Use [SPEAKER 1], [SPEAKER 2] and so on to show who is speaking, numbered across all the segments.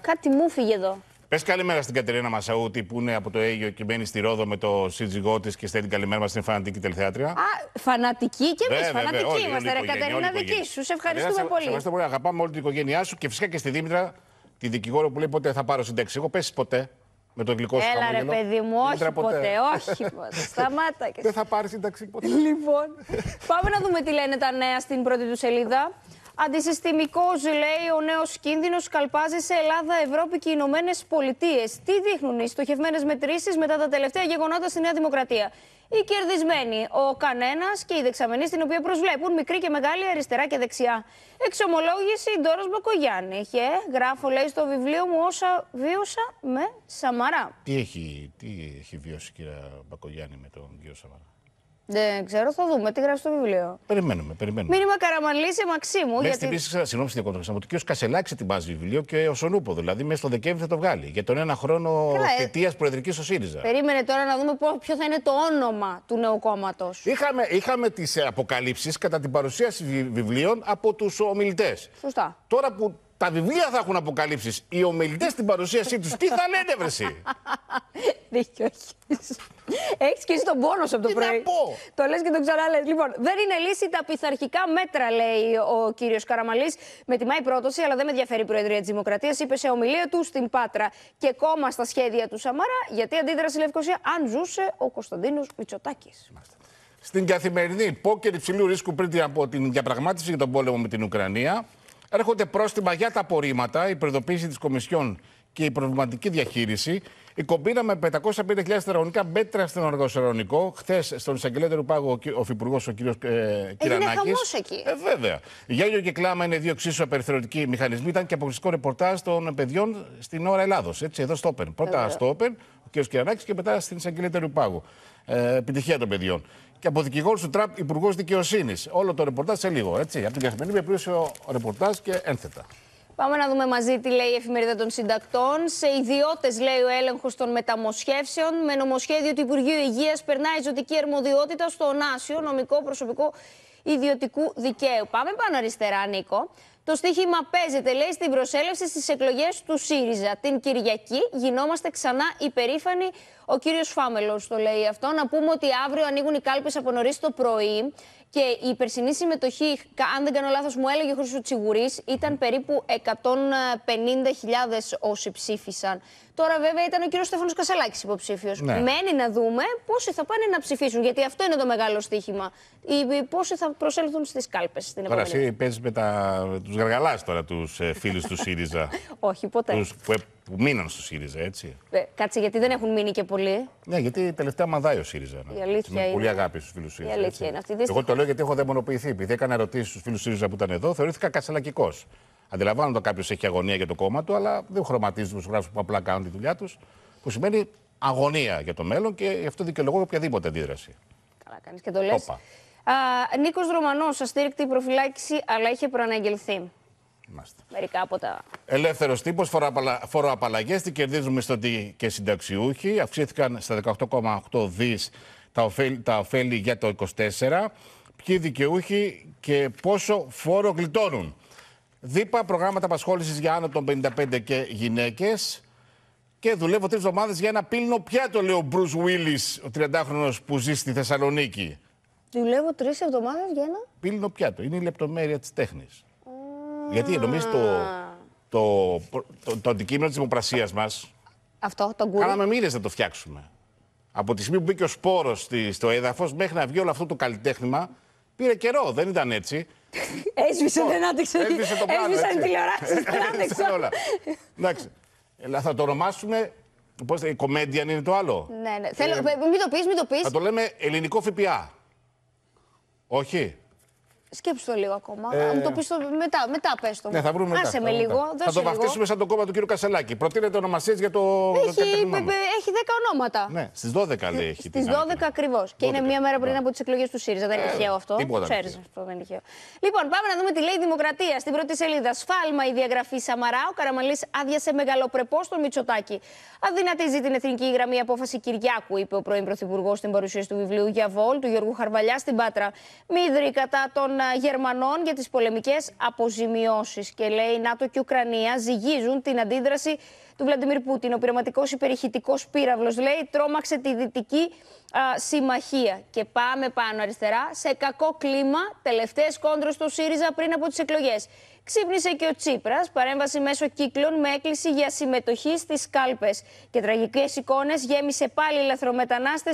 [SPEAKER 1] Κάτι μου φύγε εδώ.
[SPEAKER 2] Πες καλημέρα στην Κατερίνα Μασαούτη που είναι από το Αίγιο και μπαίνει στη Ρόδο με το σύζυγό της και στέλνει καλημέρα μας στην φανατική τελεθέατρια.
[SPEAKER 1] Α, φανατική και εμείς. Φανατική όλοι, είμαστε, ρε Κατερίνα, δική σου. Σε ευχαριστούμε πολύ. Σε ευχαριστώ πολύ.
[SPEAKER 2] Αγαπάμε όλη την οικογένειά σου και φυσικά και στη Δήμητρα, τη δικηγόρο που λέει ποτέ θα πάρω συντέξη. Εγώ πέσει ποτέ. Με το γλυκό σου Έλα ρε παιδί μου, όχι ποτέ, όχι ποτέ. Σταμάτα και Δεν θα πάρεις σύνταξη ποτέ. Λοιπόν, πάμε
[SPEAKER 1] να δούμε τι λένε τα νέα στην πρώτη του σελίδα. Αντισυστημικός, λέει ο νέος κίνδυνος, καλπάζει σε Ελλάδα, Ευρώπη και Ηνωμένες Πολιτείες. Τι δείχνουν οι στοχευμένες μετρήσεις μετά τα τελευταία γεγονότα στη Νέα Δημοκρατία. Οι κερδισμένοι, ο κανένας και οι δεξαμενοί, στην οποία προσβλέπουν μικρή και μεγάλη αριστερά και δεξιά. Εξομολόγηση Ντόρο Μπακογιάννη. Είχε γράφω, λέει, στο βιβλίο μου όσα βίωσα με Σαμαρά.
[SPEAKER 2] Τι έχει, τι έχει βιώσει, κυρία Μπακογιάννη, με τον κύριο Σαμαρά.
[SPEAKER 1] Δεν ξέρω, θα δούμε τι γράφει στο βιβλίο.
[SPEAKER 2] Περιμένουμε, περιμένουμε.
[SPEAKER 1] Μήνυμα Καραμαλής σε Μαξίμου. Μέχρι γιατί... στιγμή,
[SPEAKER 2] συγγνώμη στην διακόπτω, ότι ο κ. Κασελάκη την βιβλίο και ο Σονούποδο. Δηλαδή, μέσα στο Δεκέμβρη θα το βγάλει. Για τον ένα χρόνο θητεία ε... προεδρική ο ΣΥΡΙΖΑ.
[SPEAKER 1] Περίμενε τώρα να δούμε ποιο θα είναι το όνομα του νέου κόμματος. Είχαμε,
[SPEAKER 2] είχαμε τις αποκαλύψεις κατά την παρουσίαση βιβλίων από τους ομιλητές. Σωστά. Τώρα που τα βιβλία θα έχουν αποκαλύψεις. Οι ομιλητές στην παρουσίασή τους τι θα λένε, βρεσί. Δίκιο
[SPEAKER 1] έχεις. Έχεις και εσύ τον πόνος από το τι πρωί. Να πω. Το λες και το ξαναλέ. Λοιπόν, δεν είναι λύση τα πειθαρχικά μέτρα, λέει ο κύριος Καραμαλής. Με τιμά η πρόταση, αλλά δεν με ενδιαφέρει η Προεδρία της Δημοκρατίας. Είπε σε ομιλία του στην Πάτρα και κόμμα στα σχέδια του Σαμάρα, γιατί αντίδρασε η Λευκοσία αν ζούσε ο Κωνσταντίνος Μητσοτάκης.
[SPEAKER 2] Στην καθημερινή, πόκερ υψηλού ρίσκου πριν από την διαπραγμάτευση για τον πόλεμο με την Ουκρανία, Έρχονται πρόστιμα για τα απορρίμματα, η προειδοποίηση της Κομισιόν και η προβληματική διαχείριση. Η κομπίνα με 550.000 τετραγωνικά μέτρα στην Οργοσερονικό. Χθες στον εισαγγελέα Πάγο ο Υφυπουργός ο κ. Ε, ε χαμός εκεί. Ε, βέβαια. Γέλιο και κλάμα είναι δύο εξίσου μηχανισμοί. Ήταν και αποκλειστικό ρεπορτάζ των παιδιών στην ώρα Ελλάδος. Έτσι, εδώ στο Όπεν. Πρώτα στο όπεν, ο κ. Κυρανάκης και μετά στην εισαγγελέα πάγο. Ε, επιτυχία των παιδιών και από δικηγόρους του Τραμπ Υπουργός Δικαιοσύνης. Όλο το ρεπορτάζ σε λίγο. Έτσι. Από την καθημερινή με πλούσιο ρεπορτάζ και ένθετα.
[SPEAKER 1] Πάμε να δούμε μαζί τι λέει η εφημερίδα των συντακτών. Σε ιδιώτες, λέει ο έλεγχος των μεταμοσχεύσεων. Με νομοσχέδιο του Υπουργείου Υγείας περνάει ζωτική αρμοδιότητα στο Νάσιο νομικό προσωπικό ιδιωτικού δικαίου. Πάμε πάνω αριστερά, Νίκο. Το στοίχημα παίζεται, λέει, στην προσέλευση στις εκλογές του ΣΥΡΙΖΑ. Την Κυριακή γινόμαστε ξανά υπερήφανοι. Ο κύριος Φάμελος το λέει αυτό. Να πούμε ότι αύριο ανοίγουν οι κάλπες από νωρίς το πρωί. Και η περσινή συμμετοχή, αν δεν κάνω λάθος, μου έλεγε ο Χρυσού Τσιγουρής, ήταν περίπου 150.000 όσοι ψήφισαν. Τώρα, βέβαια, ήταν ο κύριος Στέφανος Κασελάκης υποψήφιος. Ναι. Μένει να δούμε πόσοι θα πάνε να ψηφίσουν, γιατί αυτό είναι το μεγάλο στοίχημα. Πόσοι θα προσέλθουν στις κάλπες στην επόμενη. Τώρα,
[SPEAKER 2] παίζεις με τα... τους γαργαλάς τώρα, τους ε, φίλους του ΣΥΡΙΖΑ.
[SPEAKER 1] Όχι, ποτέ. Ε-
[SPEAKER 2] που μείναν στο ΣΥΡΙΖΑ, έτσι.
[SPEAKER 1] Ε, κάτσε, γιατί δεν έχουν μείνει και πολλοί.
[SPEAKER 2] Ναι, γιατί τελευταία μαδάει ο ΣΥΡΙΖΑ. Ναι.
[SPEAKER 1] Η αλήθεια έτσι, είναι. πολύ
[SPEAKER 2] αγάπη στους φίλους ΣΥΡΙΖΑ. Η αλήθεια έτσι. είναι αυτή. Εγώ το λέω γιατί έχω δαιμονοποιηθεί. Επειδή έκανα ερωτήσεις στους φίλους ΣΥΡΙΖΑ που ήταν εδώ, θεωρήθηκα κασελακικό. Αντιλαμβάνω ότι κάποιος έχει αγωνία για το κόμμα του, αλλά δεν χρωματίζει τους γράφους που απλά κάνουν τη δουλειά τους. Που σημαίνει αγωνία για το μέλλον και γι' αυτό δικαιολογώ οποιαδήποτε αντίδραση.
[SPEAKER 1] Καλά, κάνεις και το λες. Νίκος Ρωμανός, αστήρικτη προφυλάκηση, αλλά είχε προαναγγελθεί. Μάλιστα. Μερικά από τα.
[SPEAKER 2] Ελεύθερος τύπος, φοροαπαλλαγές, τις κερδίζουν μισθωτοί και συνταξιούχοι. Αυξήθηκαν στα 18,8 δις τα ωφέλη, τα για το 24. Ποιοι δικαιούχοι και πόσο φόρο γλιτώνουν. ΔΥΠΑ, προγράμματα απασχόλησης για άνω των 55 και γυναίκες. Και δουλεύω τρεις εβδομάδες για ένα πύλνο πιάτο, λέει ο Μπρου Βίλι, ο 30χρονο που ζει στη Θεσσαλονίκη.
[SPEAKER 1] Δουλεύω τρεις εβδομάδες για ένα.
[SPEAKER 2] πύλνο πιάτο. Είναι η λεπτομέρεια της τέχνης. Γιατί νομίζω το, το, το, το αντικείμενο της δημοπρασίας μας. Αυτό, τον κούρι. Κάναμε μήνε να το φτιάξουμε. Από τη στιγμή που μπήκε ο σπόρος στο έδαφος μέχρι να βγει όλο αυτό το καλλιτέχνημα, πήρε καιρό. Δεν ήταν έτσι.
[SPEAKER 1] Έσβησε, δεν άντεξε. Έσβησε το πράγμα. την τηλεοράσεις. Δεν άντεξε.
[SPEAKER 2] Εντάξει, Εντάξει. θα το ονομάσουμε. πώς η κομμέντιαν είναι το άλλο.
[SPEAKER 1] Ναι, ναι. Θέλω, ε, μην το πεις, μην το πεις. Θα το
[SPEAKER 2] λέμε ελληνικό ΦΠΑ. Όχι.
[SPEAKER 1] Σκέψτε το λίγο ακόμα. Ε... Αν το πεις μετά, μετά πες το. Ναι, θα βρούμε μετά. Άσε με λίγο. Θα το βαφτίσουμε
[SPEAKER 2] σαν το κόμμα του κ. Κασελάκη. Προτείνετε ονομασίες για το. Έχει, έχει 10 ονόματα. Ναι, στις 12 λέει έχει. Στις
[SPEAKER 1] 12 ακριβώς. Και είναι μία μέρα πριν από τις εκλογές του ΣΥΡΙΖΑ. Δεν είναι ε, τυχαίο αυτό. Τίποτα. Ξέρει αυτό δεν είναι Λοιπόν, πάμε να δούμε τι λέει η Δημοκρατία στην πρώτη σελίδα. Σφάλμα η διαγραφή Σαμαρά. Ο Καραμαλής άδειασε μεγαλοπρεπό τον Μητσοτάκη. Αδυνατίζει την εθνική γραμμή απόφαση Κυριάκου, είπε ο πρώην Πρωθυπουργός στην παρουσίαση του βιβλίου για Βόλ του Γιώργου Χαρβαλιά στην Πάτρα. Μίδρυ κατά τον ε, Γερμανών για τις πολεμικές αποζημιώσεις και λέει ΝΑΤΟ και Ουκρανία ζυγίζουν την αντίδραση του Βλαντιμίρ Πούτιν. Ο πειραματικός υπερηχητικός πύραυλος λέει τρόμαξε τη δυτική συμμαχία. Και πάμε πάνω αριστερά σε κακό κλίμα. Τελευταίες κόντρες στο ΣΥΡΙΖΑ πριν από τις εκλογές. Ξύπνησε και ο Τσίπρας, παρέμβαση μέσω κύκλων με έκκληση για συμμετοχή στις κάλπες. Και τραγικές εικόνες γέμισε πάλι λαθρομετανάστες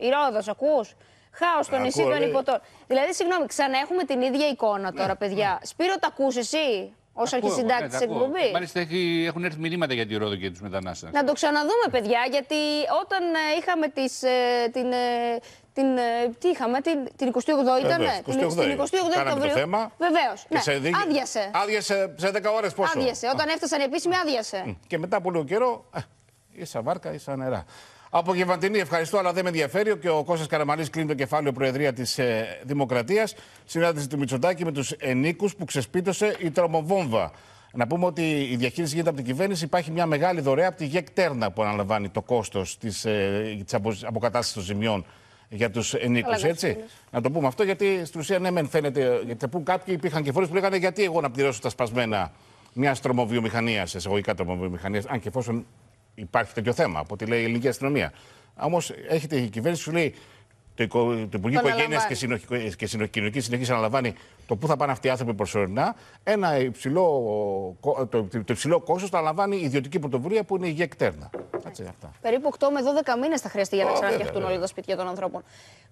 [SPEAKER 1] η Ρόδος. ακούς. Χάος στο νησί των υποτών. Δηλαδή, συγγνώμη, ξανά έχουμε την ίδια εικόνα ναι, τώρα, ναι. παιδιά. Σπύρο, τα ακούς εσύ ω αρχισυντάκτη ναι, τη εκπομπής. Μάλιστα
[SPEAKER 2] έχει, έχουν έρθει μηνύματα για τη Ρόδο και τους μετανάστες. Να
[SPEAKER 1] το ξαναδούμε, παιδιά, γιατί όταν ε, είχαμε τις, ε, την. Ε, την, τι είχαμε, την, την 28η ήταν. Την 28η Οκτωβρίου. Βεβαίω. Ναι. Άδειασε.
[SPEAKER 2] Άδειασε σε 10 ώρες πόσο. Άδειασε. Όταν
[SPEAKER 1] έφτασαν οι επίσημοι, άδειασε.
[SPEAKER 2] Και μετά από λίγο καιρό, ίσα βάρκα, ίσα νερά. Από Γεβαντινή, ευχαριστώ, αλλά δεν με ενδιαφέρει. Και ο Κώστας Καραμαλής κλείνει το κεφάλαιο Προεδρία της ε, Δημοκρατίας. Συνάντηση του Μητσοτάκη με τους ενίκους που ξεσπίτωσε η τρομοβόμβα. Να πούμε ότι η διαχείριση γίνεται από την κυβέρνηση. Υπάρχει μια μεγάλη δωρεά από τη ΓΕΚ Τέρνα που αναλαμβάνει το κόστος της ε, αποκατάστασης των ζημιών για τους ενίκους. Έτσι. Να το πούμε αυτό, γιατί στην ουσία ναι, μεν φαίνεται. Γιατί πούν κάποιοι υπήρχαν και φορέ που λέγανε γιατί εγώ να πληρώσω τα σπασμένα μιας τρομοβιομηχανίας, εισαγωγικά τρομοβιομηχανίας, αν και εφόσον υπάρχει τέτοιο θέμα από ό,τι λέει η ελληνική αστυνομία. Όμως έχετε η κυβέρνηση σου λέει το, το Υπουργείο Οικογένεια και, συνοχ, και Κοινωνική αναλαμβάνει το πού θα πάνε αυτοί οι άνθρωποι προσωρινά. Ένα υψηλό, το, το υψηλό κόστος το αναλαμβάνει η ιδιωτική πρωτοβουλία που είναι η ΓΕΚΤΕΡΝΑ.
[SPEAKER 1] Περίπου 8 με 12 μήνες θα χρειαστεί για να ξαναφτιαχτούν όλα τα σπίτια των ανθρώπων.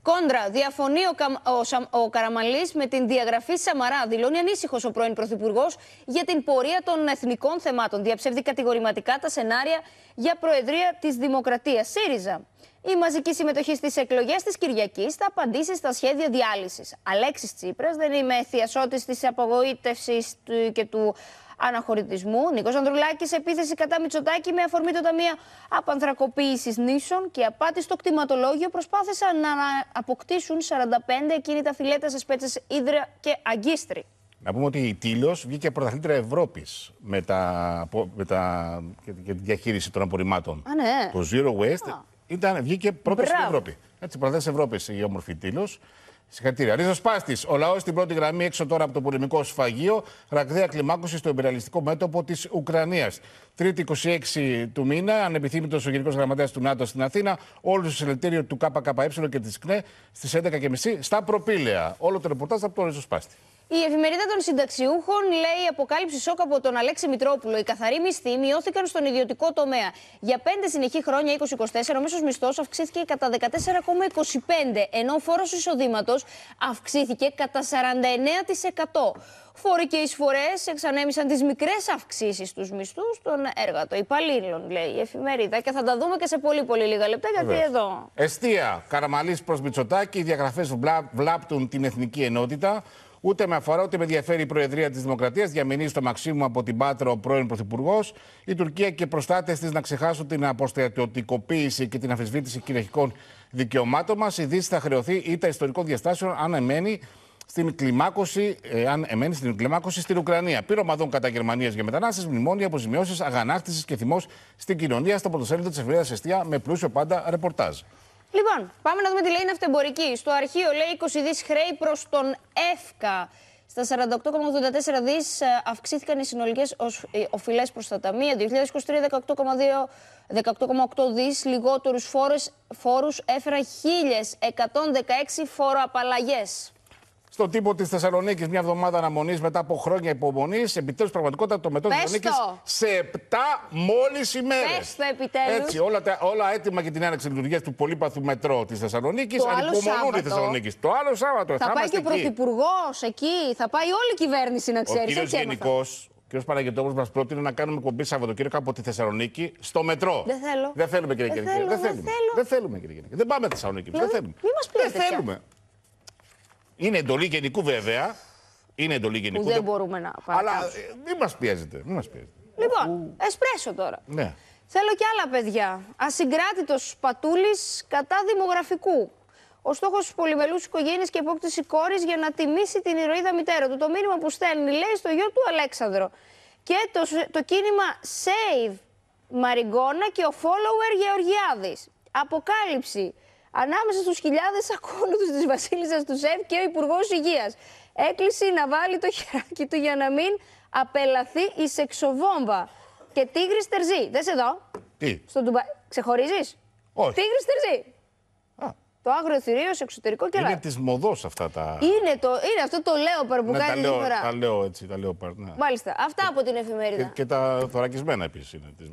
[SPEAKER 1] Κόντρα, διαφωνεί ο, Καμ, ο, ο Καραμαλής με την διαγραφή Σαμαρά. Δηλώνει ανήσυχος ο πρώην Πρωθυπουργός για την πορεία των εθνικών θεμάτων. Διαψεύδει κατηγορηματικά τα σενάρια για Προεδρία της Δημοκρατίας. ΣΥΡΙΖΑ. Η μαζική συμμετοχή στις εκλογές της Κυριακής θα απαντήσει στα σχέδια διάλυσης. Αλέξης Τσίπρας δεν είμαι θειασότη της απογοήτευσης και του αναχωρητισμού. Νίκος Ανδρουλάκης, επίθεση κατά Μητσοτάκη με αφορμή το Ταμείο Απανθρακοποίησης Νήσων και απάτη στο κτηματολόγιο προσπάθησαν να αποκτήσουν 45 τα φιλέτα σε σπέτσε Ήδρα και Αγκίστρι.
[SPEAKER 2] Να πούμε ότι η Τήλος βγήκε πρωταθλήτρια Ευρώπης με, τα, με τα, και τη διαχείριση των απορριμμάτων. Ναι. Το Zero Waste ήταν, βγήκε πρώτο στην Ευρώπη. Έτσι, πρωτέ Ευρώπη η όμορφη τήλο. Συγχαρητήρια. Ρίζος Πάστης. Ο λαός στην πρώτη γραμμή έξω τώρα από το πολεμικό σφαγείο. Ραγδαία κλιμάκωση στο εμπειραλιστικό μέτωπο της Ουκρανίας. Τρίτη 26 του μήνα, ανεπιθύμητος ο Γενικός Γραμματέας του ΝΑΤΟ στην Αθήνα. όλο το συλλεκτήριο του ΚΚΕ και της ΚΝΕ στις 11.30 στα Προπήλαια. Όλο το ρεπορτάζ από τον Ρίζος Πάστη.
[SPEAKER 1] Η εφημερίδα των συνταξιούχων λέει αποκάλυψη σοκ από τον Αλέξη Μητρόπουλο. Οι καθαροί μισθοί μειώθηκαν στον ιδιωτικό τομέα. Για πέντε συνεχή χρόνια, 2024, ο μέσος μισθός αυξήθηκε κατά 14,25, ενώ ο φόρος εισοδήματος αυξήθηκε κατά 49%. Φόροι και εισφορές εξανέμισαν τις μικρές αυξήσεις στους μισθούς των έργατων υπαλλήλων, λέει η εφημερίδα. Και θα τα δούμε και σε πολύ πολύ λίγα λεπτά, γιατί εδώ.
[SPEAKER 2] Εστία. Καραμαλής προς Μητσοτάκη. Οι διαγραφές βλάπτουν την εθνική ενότητα. Ούτε με αφορά, ούτε με ενδιαφέρει η Προεδρία της Δημοκρατίας. Διαμηνεί στο Μαξίμου από την Πάτρα ο πρώην Πρωθυπουργός. Η Τουρκία και προστάτες της να ξεχάσουν την αποστατιωτικοποίηση και την αφισβήτηση κυριαρχικών δικαιωμάτων μας. Η Δύση θα χρεωθεί τα ιστορικών διαστάσεων αν εμένει στην κλιμάκωση, ε, εμένει στην κλιμάκωση στην Ουκρανία. Πυρομαδών ομαδών κατά Γερμανίας για μετανάστες, μνημόνια, αποζημιώσεις, αγανάκτησης και θυμός στην κοινωνία, στο πρωτοσέλιδο της εφημερίδας Εστία με πλούσιο πάντα ρεπορτάζ.
[SPEAKER 1] Λοιπόν, πάμε να δούμε τι λέει η ναυτεμπορική. Στο αρχείο λέει 20 δις χρέη προς τον ΕΦΚΑ. Στα 48,84 δις ε, αυξήθηκαν οι συνολικές οφειλές προς τα ταμεία. 2023 18,8 δις λιγότερους φόρους, έφεραν 1.116 φοροαπαλλαγές
[SPEAKER 2] στον τύπο της Θεσσαλονίκης μια εβδομάδα αναμονής μετά από χρόνια υπομονής. Επιτέλους, πραγματικότητα το μετρό Θεσσαλονίκη σε 7 μόλις ημέρες. Έστω
[SPEAKER 1] επιτέλους. Έτσι,
[SPEAKER 2] όλα, τα, όλα έτοιμα για την έναρξη λειτουργίας του πολύπαθου μετρό της Θεσσαλονίκης. Ανυπομονούν τη Θεσσαλονίκης. Το άλλο Σάββατο. Θα, ε, θα πάει και ο Πρωθυπουργός
[SPEAKER 1] εκεί. Θα πάει όλη η κυβέρνηση να ξέρει. Ο Γενικός,
[SPEAKER 2] ο κ. Παναγιώτοπουλος μας πρότεινε να κάνουμε κομπή Σαββατοκύριακο από τη Θεσσαλονίκη στο μετρό. Δεν θέλω. Δεν θέλουμε, κύριε Γενικό. Δεν θέλουμε. Δεν πάμε Θεσσαλονίκη. Δηλαδή, δεν θέλουμε. Δεν θέλουμε. Είναι εντολή γενικού βέβαια. Είναι εντολή γενικού. Που δεν
[SPEAKER 1] μπορούμε να παρακάψουμε. Αλλά ε,
[SPEAKER 2] μην μας πιέζετε. Μην μας πιέζετε.
[SPEAKER 1] Λοιπόν, εσπρέσο τώρα. Ναι. Θέλω και άλλα παιδιά. Ασυγκράτητος πατούλης κατά δημογραφικού. Ο στόχος της πολυμελούς οικογένειας και υπόκτηση κόρης για να τιμήσει την ηρωίδα μητέρα του. Το μήνυμα που στέλνει, λέει, στο γιο του Αλέξανδρο. Και το, το κίνημα Save Μαριγκόνα και ο follower Γεωργιάδης. Αποκάλυψη Ανάμεσα στους χιλιάδες ακόλουθους της Βασίλισσας του ΣΕΒ και ο Υπουργός Υγείας. Έκλεισε να βάλει το χεράκι του για να μην απελαθεί η σεξοβόμβα. Και τίγρης τερζή. Δες εδώ. Τι. Στον Τουμπα... Ξεχωρίζεις. Όχι. Τίγρης τερζή. Το άγριο θηρίο σε εξωτερικό και Είναι της
[SPEAKER 2] μοδός αυτά τα.
[SPEAKER 1] Είναι, το, είναι αυτό το λέω που ναι, κάνει τη φορά. Τα
[SPEAKER 2] λέω έτσι, τα λέω. Ναι.
[SPEAKER 1] Μάλιστα. Αυτά από την εφημερίδα. Και,
[SPEAKER 2] και τα θωρακισμένα επίσης είναι της